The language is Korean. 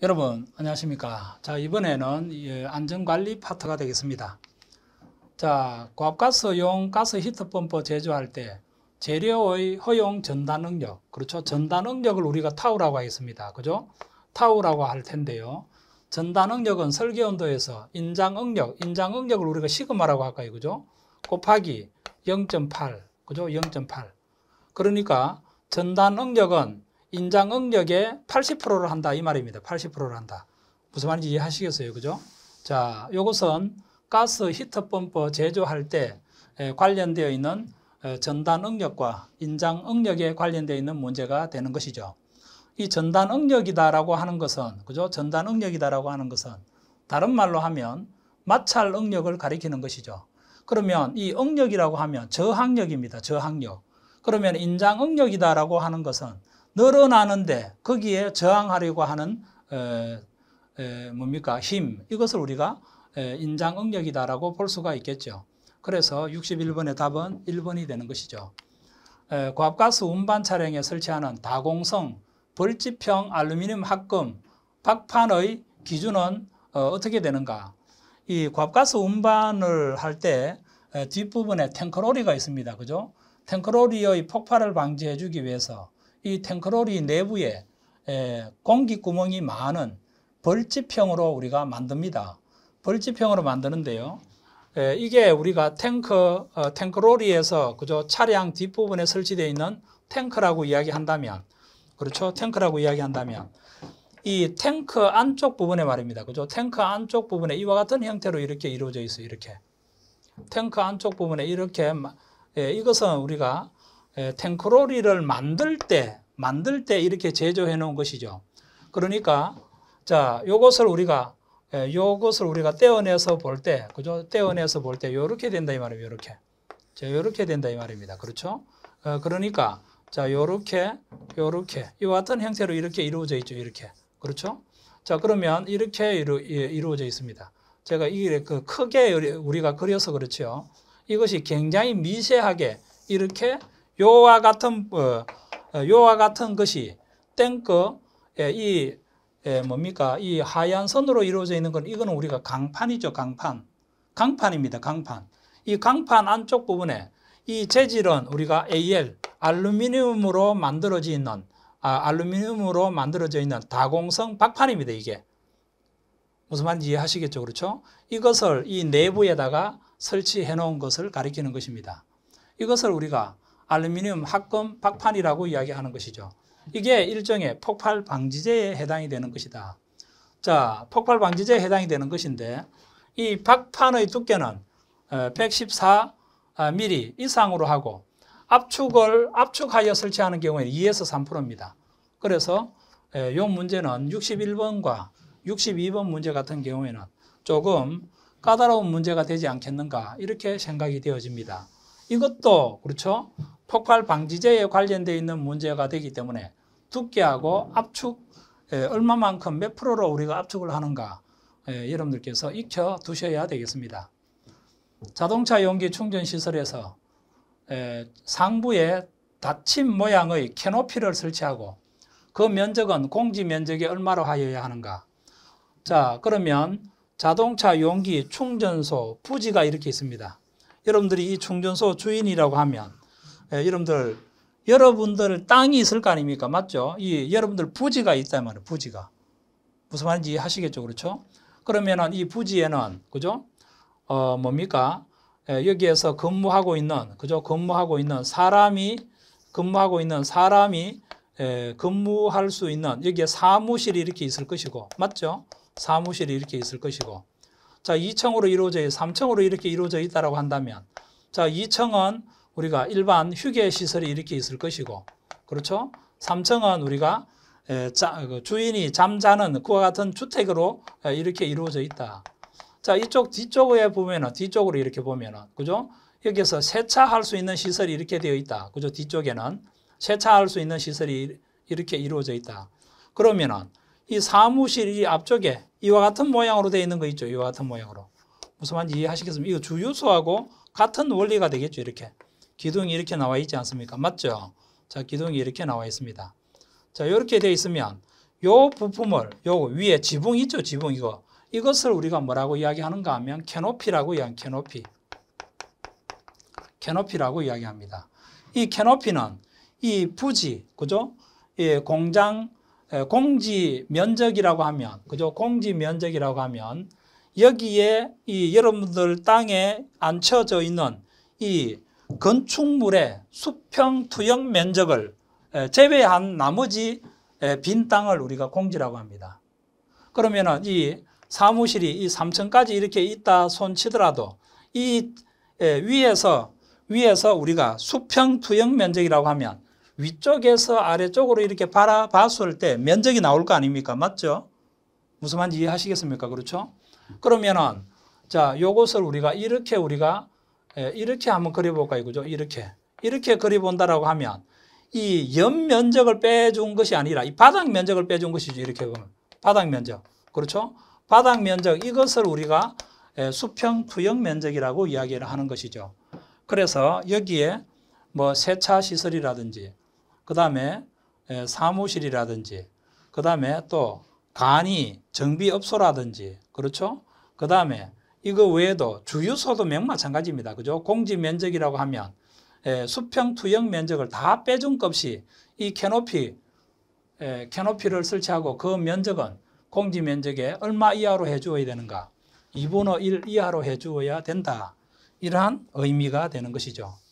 여러분 안녕하십니까 자 이번에는 예, 안전관리 파트가 되겠습니다 자 고압가스용 가스 히트펌프 제조할 때 재료의 허용 전단 응력 그렇죠 전단 응력을 우리가 타우라고 하겠습니다 그죠 타우라고 할 텐데요 전단 응력은 설계 온도에서 인장 응력 인장 응력을 우리가 시그마라고 할까요 그죠 곱하기 0.8 그죠 0.8 그러니까 전단 응력은 인장 응력의 80%를 한다 이 말입니다. 80%를 한다. 무슨 말인지 이해하시겠어요? 그죠? 자, 요것은 가스 히터 펌프 제조할 때 관련되어 있는 전단 응력과 인장 응력에 관련되어 있는 문제가 되는 것이죠. 이 전단 응력이다라고 하는 것은 그죠? 전단 응력이다라고 하는 것은 다른 말로 하면 마찰 응력을 가리키는 것이죠. 그러면 이 응력이라고 하면 저항력입니다. 저항력. 그러면 인장 응력이다라고 하는 것은 늘어나는데 거기에 저항하려고 하는 에, 에, 뭡니까 힘 이것을 우리가 인장응력이다라고 볼 수가 있겠죠. 그래서 61번의 답은 1번이 되는 것이죠. 에, 고압가스 운반 차량에 설치하는 다공성 벌집형 알루미늄 합금 박판의 기준은 어, 떻게 되는가? 이 고압가스 운반을 할 때 뒷부분에 탱크로리가 있습니다. 그죠? 탱크로리의 폭발을 방지해주기 위해서 이탱크로리 내부에 공기 구멍이 많은 벌집형으로 우리가 만듭니다. 벌집형으로 만드는데요. 이게 우리가 탱크 어, 탱크롤이에서 그저 차량 뒷부분에 설치되어 있는 탱크라고 이야기한다면 그렇죠? 탱크라고 이야기한다면 이 탱크 안쪽 부분에 말입니다. 그죠? 탱크 안쪽 부분에 이와 같은 형태로 이렇게 이루어져 있어요. 이렇게 탱크 안쪽 부분에 이렇게 이것은 우리가 예, 탱크로리를 만들 때 만들 때 이렇게 제조해 놓은 것이죠. 그러니까 자, 요것을 우리가 예, 요것을 우리가 떼어내서 볼 때, 그죠? 떼어내서 볼 때 요렇게 된다 이 말이에요. 요렇게. 자, 요렇게 된다 이 말입니다. 그렇죠? 어, 그러니까 자, 요렇게 요렇게 이와 같은 형태로 이렇게 이루어져 있죠. 이렇게. 그렇죠? 자, 그러면 이렇게 이루, 이루어져 있습니다. 제가 이게 그 크게 우리가 그려서 그렇죠. 이것이 굉장히 미세하게 이렇게 요와 같은 어, 어, 요와 같은 것이 땡크 예, 이 예, 뭡니까 이 하얀 선으로 이루어져 있는 건 이거는 우리가 강판이죠 강판 강판입니다 강판 이 강판 안쪽 부분에 이 재질은 우리가 AL 알루미늄으로 만들어져 있는 아, 알루미늄으로 만들어져 있는 다공성 박판입니다 이게 무슨 말인지 이해하시겠죠 그렇죠 이것을 이 내부에다가 설치해 놓은 것을 가리키는 것입니다 이것을 우리가 알루미늄 합금 박판이라고 이야기하는 것이죠. 이게 일종의 폭발 방지제에 해당이 되는 것이다. 자, 폭발 방지제에 해당이 되는 것인데 이 박판의 두께는 114mm 어, 아, 이상으로 하고 압축을 압축하여 설치하는 경우에 2에서 3%입니다. 그래서 이 문제는 61번과 62번 문제 같은 경우에는 조금 까다로운 문제가 되지 않겠는가 이렇게 생각이 되어집니다. 이것도 그렇죠. 폭발 방지제에 관련되어 있는 문제가 되기 때문에 두께하고 압축 얼마만큼 몇 프로로 우리가 압축을 하는가 여러분들께서 익혀 두셔야 되겠습니다. 자동차 용기 충전 시설에서 상부에 닫힌 모양의 캐노피를 설치하고 그 면적은 공지 면적이 얼마로 하여야 하는가? 자, 그러면 자동차 용기 충전소 부지가 이렇게 있습니다. 여러분들이 이 충전소 주인이라고 하면 예, 여러분들 여러분들 땅이 있을 거 아닙니까? 맞죠? 이 여러분들 부지가 있단 말이에요. 부지가 무슨 말인지 하시겠죠, 그렇죠? 그러면은 이 부지에는 그죠? 어 뭡니까? 예, 여기에서 근무하고 있는 그죠? 근무하고 있는 사람이 근무하고 있는 사람이 예, 근무할 수 있는 여기에 사무실이 이렇게 있을 것이고 맞죠? 사무실이 이렇게 있을 것이고 자 2층으로 이루어져 3층으로 이렇게 이루어져 있다라고 한다면 자 2층은 우리가 일반 휴게 시설이 이렇게 있을 것이고 그렇죠? 3층은 우리가 그 주인이 잠자는 그와 같은 주택으로 이렇게 이루어져 있다. 자, 이쪽 뒤쪽에 보면은 뒤쪽으로 이렇게 보면은 그죠? 여기서 세차할 수 있는 시설이 이렇게 되어 있다. 그죠? 뒤쪽에는 세차할 수 있는 시설이 이렇게 이루어져 있다. 그러면은 이 사무실 이 앞쪽에 이와 같은 모양으로 되어 있는 거 있죠? 이와 같은 모양으로. 무슨 말인지 이해하시겠습니까? 이거 주유소하고 같은 원리가 되겠죠, 이렇게. 기둥이 이렇게 나와 있지 않습니까? 맞죠? 자, 기둥이 이렇게 나와 있습니다. 자, 이렇게 되어 있으면 요 부품을 요 위에 지붕 있죠? 지붕 이거. 이것을 우리가 뭐라고 이야기하는가 하면 캐노피라고 이야기 캐노피. 캐노피라고 이야기합니다. 이 캐노피는 이 부지, 그죠? 예, 공장 공지 면적이라고 하면 그죠? 공지 면적이라고 하면 여기에 이 여러분들 땅에 앉혀져 있는 이 건축물의 수평 투영 면적을 제외한 나머지 빈 땅을 우리가 공지라고 합니다. 그러면이 사무실이 이 3층까지 이렇게 있다 손치더라도 이 위에서 위에서 우리가 수평 투영 면적이라고 하면 위쪽에서 아래쪽으로 이렇게 바라봤을 때 면적이 나올 거 아닙니까? 맞죠? 무슨 말인지 이해하시겠습니까? 그렇죠? 그러면은 자, 요것을 우리가 이렇게 우리가 예, 이렇게 한번 그려볼까 이거죠. 이렇게. 이렇게 그려본다라고 하면 이 옆면적을 빼준 것이 아니라 이 바닥 면적을 빼준 것이죠. 이렇게 보면. 바닥 면적. 그렇죠? 바닥 면적 이것을 우리가 예, 수평 투영 면적이라고 이야기를 하는 것이죠. 그래서 여기에 뭐 세차 시설이라든지 그 다음에 예, 사무실이라든지 그 다음에 또 간이 정비업소라든지 그렇죠? 그 다음에 이거 외에도 주유소도 명 마찬가지입니다. 그죠? 공지 면적이라고 하면 예, 수평 투영 면적을 다 빼준 값이 이 캐노피 예, 캐노피를 설치하고 그 면적은 공지 면적에 얼마 이하로 해주어야 되는가? 2분의 1 이하로 해주어야 된다. 이러한 의미가 되는 것이죠.